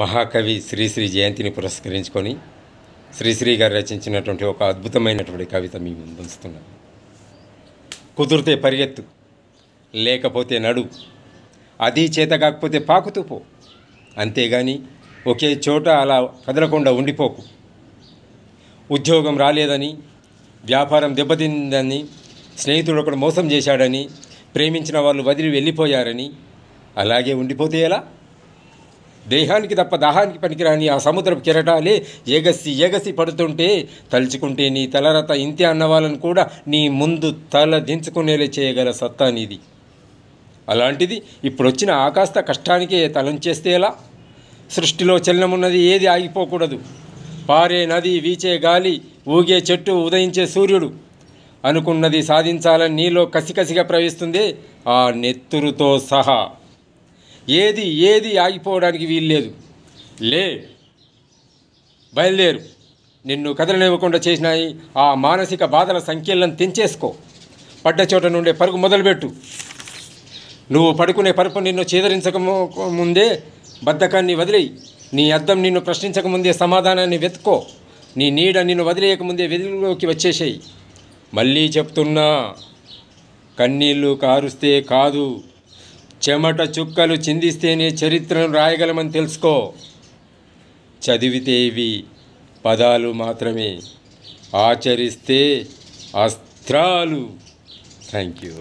మహాకవి శ్రీశ్రీ జయంతిని పురస్కరించుకొని శ్రీశ్రీ గారు రచించినటువంటి ఒక అద్భుతమైనటువంటి కవిత మీ ముందుస్తున్నాను కుదిరితే పరిగెత్తు లేకపోతే నడు అది చేత కాకపోతే పాకుతూ పో అంతేగాని ఒకే చోట అలా కదలకుండా ఉండిపోకు ఉద్యోగం రాలేదని వ్యాపారం దెబ్బతిందని స్నేహితుడు ఒకడు మోసం చేశాడని ప్రేమించిన వాళ్ళు వదిలి వెళ్ళిపోయారని అలాగే ఉండిపోతే ఎలా దేహానికి తప్ప దాహానికి పనికిరాని ఆ సముద్రపు కిరటాలే ఎగసి ఎగసి పడుతుంటే తలుచుకుంటే నీ తలరత ఇంతే అన్న వాళ్ళని కూడా నీ ముందు తల దించుకునేలా చేయగల సత్తా నీది అలాంటిది ఇప్పుడొచ్చిన ఆకాస్త కష్టానికే తలంచేస్తే ఎలా సృష్టిలో చలనమున్నది ఏది ఆగిపోకూడదు పారే నది వీచే గాలి ఊగే చెట్టు ఉదయించే సూర్యుడు అనుకున్నది సాధించాలని నీలో కసికసిగా ప్రవహిస్తుంది ఆ నెత్తురుతో సహా ఏది ఏది ఆగిపోవడానికి వీల్లేదు లే బయలుదేరు నిన్ను కదలనివ్వకుండా చేసినాయి ఆ మానసిక బాధల సంఖ్యలను తెంచేసుకో పడ్డ చోట నుండే పరుగు మొదలుపెట్టు నువ్వు పడుకునే పరుపు నిన్ను చేదరించక ముందే బద్ధకాన్ని వదిలేయి నీ అద్దం నిన్ను ప్రశ్నించక ముందే సమాధానాన్ని వెతుకో నీ నీడ నిన్ను వదిలేయకముందే వెదిలోకి వచ్చేసేయి మళ్ళీ చెప్తున్నా కన్నీళ్ళు కారుస్తే కాదు చెమట చుక్కలు చిందిస్తేనే చరిత్రను రాయగలమని తెలుసుకో చదివితేవి పదాలు మాత్రమే ఆచరిస్తే అస్త్రాలు థ్యాంక్ యూ